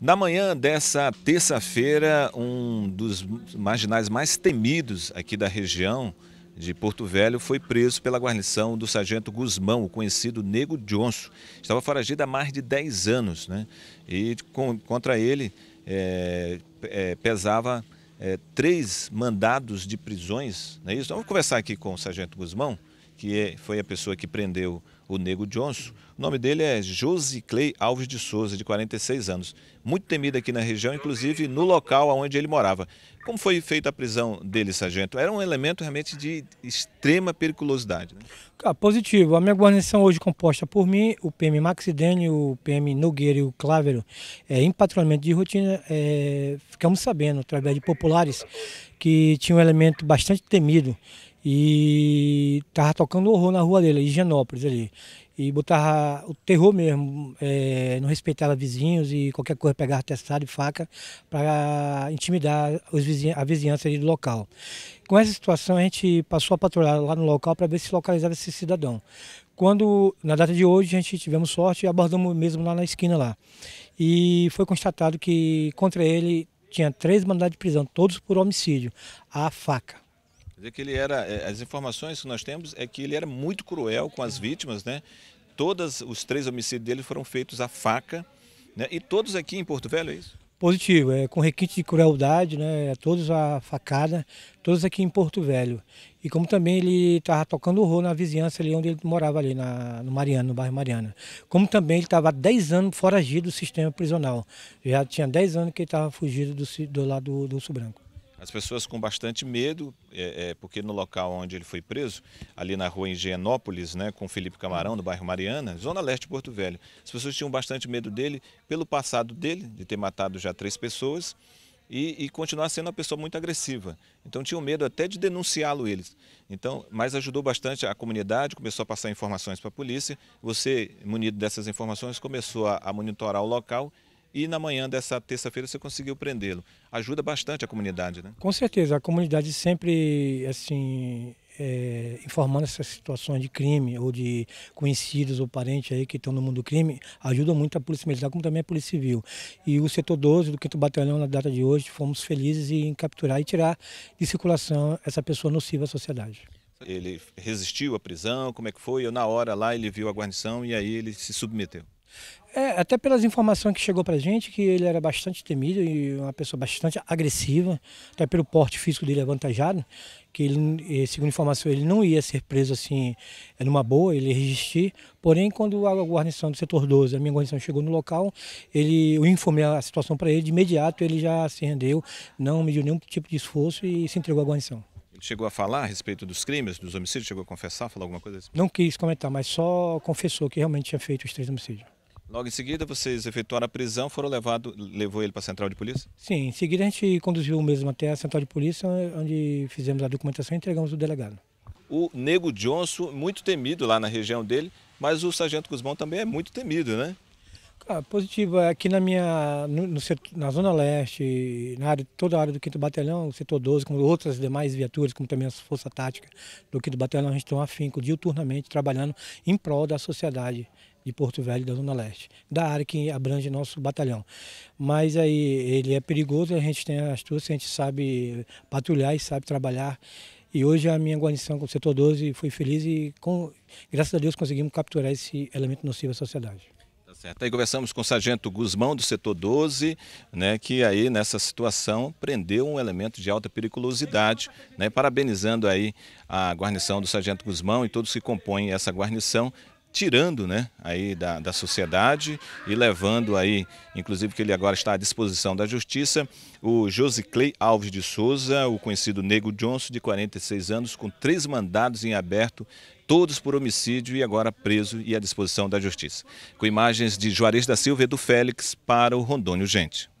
Na manhã dessa terça-feira, um dos marginais mais temidos aqui da região de Porto Velho foi preso pela guarnição do sargento Guzmão, o conhecido Nego Johnson. Estava foragido há mais de 10 anos, né? E com, contra ele é, é, pesava é, três mandados de prisões, não é isso? Então, vamos conversar aqui com o sargento Guzmão que é, foi a pessoa que prendeu o Nego Johnson. O nome dele é Clay Alves de Souza, de 46 anos. Muito temido aqui na região, inclusive no local onde ele morava. Como foi feita a prisão dele, sargento? Era um elemento realmente de extrema periculosidade. Né? positivo. A minha guarnição hoje composta por mim, o PM Maxidene, o PM Nogueira e o Clávero, é, em patrulhamento de rotina, é, ficamos sabendo através de populares que tinha um elemento bastante temido e tava tocando horror na rua dele, em Genópolis ali. E botava o terror mesmo, é, não respeitava vizinhos e qualquer coisa pegava testado e faca para intimidar os vizinhos, a vizinhança ali do local. Com essa situação a gente passou a patrulhar lá no local para ver se localizava esse cidadão quando, na data de hoje, a gente tivemos sorte e abordamos mesmo lá na esquina lá. E foi constatado que contra ele tinha três mandados de prisão, todos por homicídio, a faca. Dizer que ele era, eh, as informações que nós temos é que ele era muito cruel com as vítimas, né? Todos os três homicídios dele foram feitos à faca, né? E todos aqui em Porto Velho, é isso? Positivo, é com requinte de crueldade, né? É todos a facada, todos aqui em Porto Velho. E como também ele estava tocando horror na vizinhança ali onde ele morava ali, na, no Mariano, no bairro Mariana. Como também ele estava há 10 anos foragido do sistema prisional. Já tinha 10 anos que ele estava fugido do, do lado do, do Sul Branco. As pessoas com bastante medo, é, é, porque no local onde ele foi preso, ali na rua Engenópolis, né, com Felipe Camarão, no bairro Mariana, zona leste de Porto Velho, as pessoas tinham bastante medo dele pelo passado dele, de ter matado já três pessoas e, e continuar sendo uma pessoa muito agressiva. Então tinham medo até de denunciá-lo eles. Então, mas ajudou bastante a comunidade, começou a passar informações para a polícia. Você, munido dessas informações, começou a, a monitorar o local e na manhã dessa terça-feira você conseguiu prendê-lo. Ajuda bastante a comunidade, né? Com certeza, a comunidade sempre assim é, informando essas situações de crime ou de conhecidos ou parentes aí que estão no mundo do crime, ajuda muito a Polícia Militar, como também a Polícia Civil. E o setor 12 do 5 Batalhão, na data de hoje, fomos felizes em capturar e tirar de circulação essa pessoa nociva à sociedade. Ele resistiu à prisão, como é que foi? Eu, na hora lá, ele viu a guarnição e aí ele se submeteu. É, até pelas informações que chegou pra gente, que ele era bastante temido e uma pessoa bastante agressiva, até pelo porte físico dele avantajado, que ele, eh, segundo informação, ele não ia ser preso assim, eh, numa boa, ele ia resistir. Porém, quando a guarnição do setor 12, a minha guarnição chegou no local, ele, eu informei a situação para ele, de imediato ele já se rendeu, não mediu nenhum tipo de esforço e se entregou à guarnição chegou a falar a respeito dos crimes, dos homicídios? Chegou a confessar, falar alguma coisa? Não quis comentar, mas só confessou que realmente tinha feito os três homicídios. Logo em seguida, vocês efetuaram a prisão, foram levado, levou ele para a central de polícia? Sim, em seguida a gente conduziu o mesmo até a central de polícia, onde fizemos a documentação e entregamos o delegado. O Nego Johnson, muito temido lá na região dele, mas o sargento Guzmão também é muito temido, né? Cara, ah, positivo. Aqui na minha, no, no setor, na Zona Leste, na área, toda a área do 5 Batalhão, setor 12, com outras demais viaturas, como também a Força Tática do 5 Batalhão, a gente tem um afinco diuturnamente trabalhando em prol da sociedade de Porto Velho da Zona Leste, da área que abrange nosso batalhão. Mas aí ele é perigoso, a gente tem astúcia, a gente sabe patrulhar e sabe trabalhar. E hoje a minha guarnição com o setor 12 foi feliz e, com, graças a Deus, conseguimos capturar esse elemento nocivo à sociedade. Certo. Aí conversamos com o sargento Guzmão, do setor 12, né, que aí nessa situação prendeu um elemento de alta periculosidade, né, parabenizando aí a guarnição do sargento Guzmão e todos que compõem essa guarnição tirando né, aí da, da sociedade e levando aí, inclusive que ele agora está à disposição da justiça, o Josiclei Alves de Souza, o conhecido Nego Johnson, de 46 anos, com três mandados em aberto, todos por homicídio e agora preso e à disposição da justiça. Com imagens de Juarez da Silva e do Félix para o Rondônio Gente.